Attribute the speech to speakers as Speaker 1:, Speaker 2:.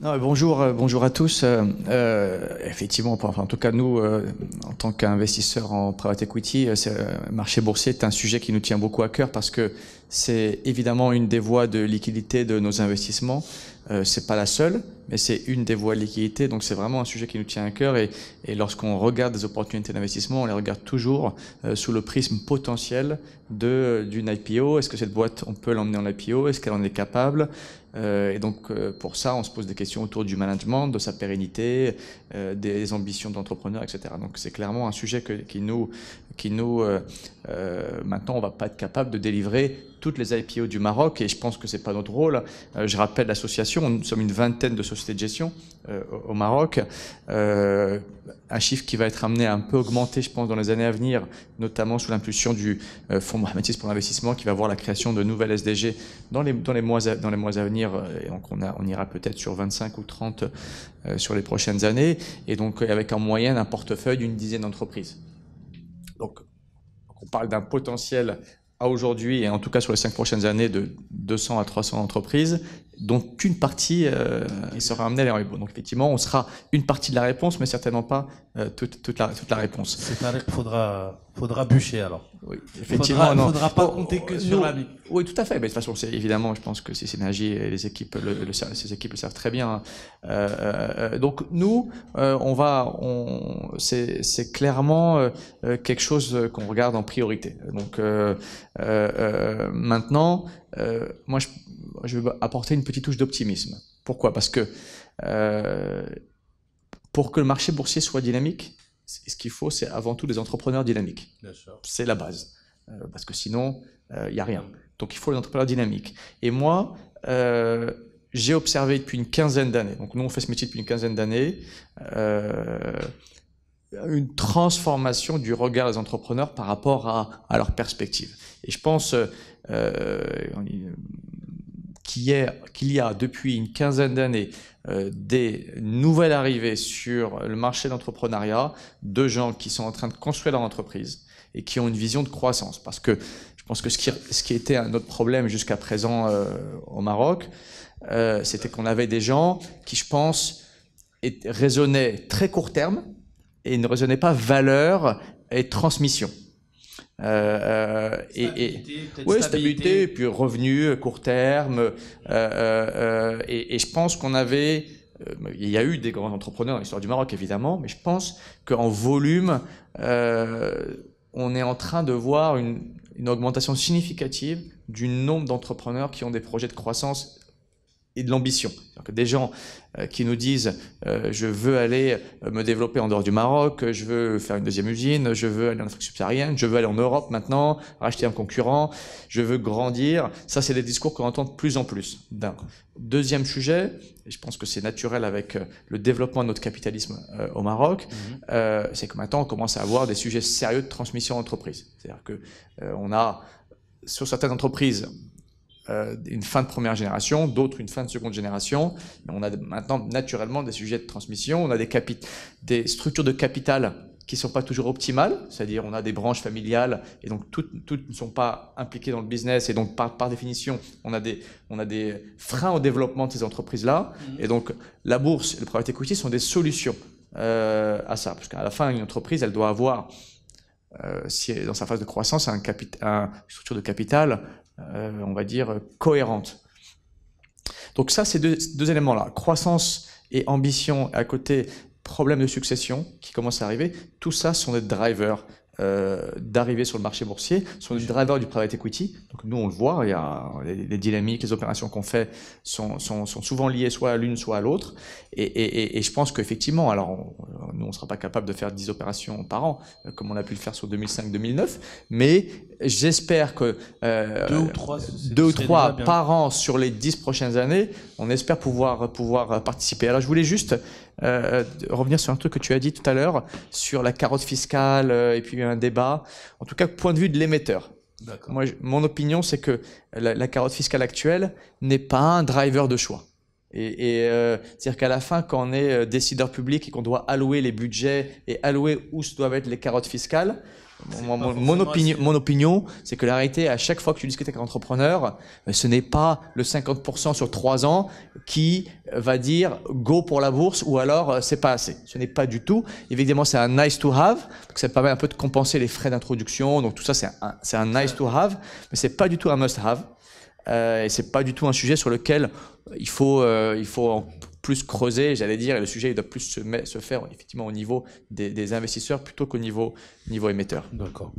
Speaker 1: Non, bonjour, euh, bonjour à tous. Euh, euh, effectivement, enfin, en tout cas, nous, en tant qu'investisseurs en private equity, le marché boursier est un sujet qui nous tient beaucoup à cœur parce que c'est évidemment une des voies de liquidité de nos investissements. Euh, c'est pas la seule, mais c'est une des voies de liquidité. Donc c'est vraiment un sujet qui nous tient à cœur. Et, lorsqu'on regarde des opportunités d'investissement, on les regarde toujours euh, sous le prisme potentiel d'une IPO. Est-ce que cette boîte, on peut l'emmener en IPO Est-ce qu'elle en est capable euh, Et donc euh, pour ça, on se pose des questions autour du management, de sa pérennité, des ambitions d'entrepreneur, etc. Donc c'est clairement un sujet qui nous, qui nous maintenant, on va pas être capable de délivrer toutes les IPO du Maroc, et je pense que c'est pas notre rôle. Euh, je rappelle l'association, nous sommes une vingtaine de sociétés de gestion euh, au Maroc, euh, un chiffre qui va être amené à un peu augmenter, je pense, dans les années à venir, notamment sous l'impulsion du Fonds Mohamed pour l'investissement, qui va voir la création de nouvelles SDG dans les, dans les, mois, à, dans les mois à venir, et donc on, a, on ira peut-être sur 25 ou 30 sur les prochaines années, et donc avec en moyenne un portefeuille d'une dizaine d'entreprises. Donc on parle d'un potentiel à aujourd'hui, et en tout cas sur les cinq prochaines années, de 200 à 300 entreprises dont une partie euh, sera amenée à l'Aribo. Donc effectivement, on sera une partie de la réponse, mais certainement pas euh, toute, la, toute la réponse. C'est dire qu'il faudra, faudra bûcher alors. Oui, effectivement. Il ne faudra pas oh, compter que oh, sur la Oui, tout à fait. Mais de toute façon, évidemment, je pense que ces énergies, et les équipes le, ces équipes le savent très bien. Hein. Euh, euh, donc nous, on va, on, c'est clairement quelque chose qu'on regarde en priorité. Donc maintenant, euh, moi, je, je, vais apporter une petite touche d'optimisme. Pourquoi Parce que euh, pour que le marché boursier soit dynamique, ce qu'il faut, c'est avant tout des entrepreneurs dynamiques. C'est la base. Euh, parce que sinon, il n'y a rien. Donc, il faut des entrepreneurs dynamiques. Et moi, j'ai observé depuis une quinzaine d'années, donc nous, on fait ce métier depuis une quinzaine d'années, une transformation du regard des entrepreneurs par rapport à, leur perspective. Et je pense euh, euh, qu'il y, a depuis une quinzaine d'années euh, des nouvelles arrivées sur le marché de l'entrepreneuriat de gens qui sont en train de construire leur entreprise et qui ont une vision de croissance. Parce que je pense que ce qui, ce qui était notre problème jusqu'à présent au Maroc, c'était qu'on avait des gens qui, je pense, raisonnaient très court terme, et ne résonnait pas valeur et transmission. stabilité, euh, euh, et, et stabilité. puis revenu court terme. Euh, et, je pense qu'on avait, il y a eu des grands entrepreneurs dans l'histoire du Maroc évidemment, mais je pense qu'en volume, on est en train de voir une augmentation significative du nombre d'entrepreneurs qui ont des projets de croissance et de l'ambition. Des gens euh, qui nous disent euh, je veux aller euh, me développer en dehors du Maroc, je veux faire une deuxième usine, je veux aller en Afrique subsaharienne, je veux aller en Europe maintenant, racheter un concurrent, je veux grandir. Ça, c'est des discours qu'on entend de plus en plus. D'un. Deuxième sujet, et je pense que c'est naturel avec le développement de notre capitalisme au Maroc, mhm. c'est que maintenant on commence à avoir des sujets sérieux de transmission d'entreprise. C'est-à-dire que on a sur certaines entreprises euh, une fin de première génération, d'autres une fin de seconde génération. On a maintenant naturellement des sujets de transmission, on a des, structures de capital qui ne sont pas toujours optimales, c'est-à-dire on a des branches familiales et donc toutes, ne sont pas impliquées dans le business et donc par, définition on a, des, freins au développement de ces entreprises-là mmh. et donc la bourse et le private equity sont des solutions euh, à ça, parce qu'à la fin une entreprise elle doit avoir euh, si dans sa phase de croissance, un, structure de capital euh, on va dire, euh, cohérente. Donc ça, c'est deux, deux éléments-là, croissance et ambition à côté problème de succession qui commence à arriver, tout ça sont des drivers euh, d'arriver sur le marché boursier sont des driver du private equity. Donc nous, on le voit, il y a les, dynamiques, les opérations qu'on fait sont, sont, souvent liées soit à l'une, soit à l'autre. Et, et, je pense qu'effectivement, alors nous, on ne sera pas capable de faire 10 opérations par an, euh, comme on a pu le faire sur 2005-2009, mais j'espère que euh, deux ou trois, deux ou trois par an sur les 10 prochaines années, on espère pouvoir, pouvoir participer. Alors je voulais juste euh, revenir sur un truc que tu as dit tout à l'heure, sur la carotte fiscale et puis un débat, en tout cas point de vue de l'émetteur. Moi, mon opinion, c'est que la, carotte fiscale actuelle n'est pas un driver de choix. Et, euh, c'est-à-dire qu'à la fin, quand on est euh, décideur public et qu'on doit allouer les budgets et allouer où se doivent être les carottes fiscales, mon, opinion, mon opinion, c'est que la réalité, à chaque fois que tu discutes avec un entrepreneur, euh, ce n'est pas le 50% sur 3 ans qui va dire go pour la bourse ou alors c'est pas assez. Ce n'est pas du tout. Évidemment, c'est un nice to have, donc ça permet un peu de compenser les frais d'introduction. Donc tout ça, c'est un, un, nice to have, mais c'est pas du tout un must have. Euh, et c'est pas du tout un sujet sur lequel il faut, euh, il faut plus creuser, j'allais dire, et le sujet il doit plus se, faire effectivement au niveau des, investisseurs plutôt qu'au niveau, niveau émetteur. D'accord.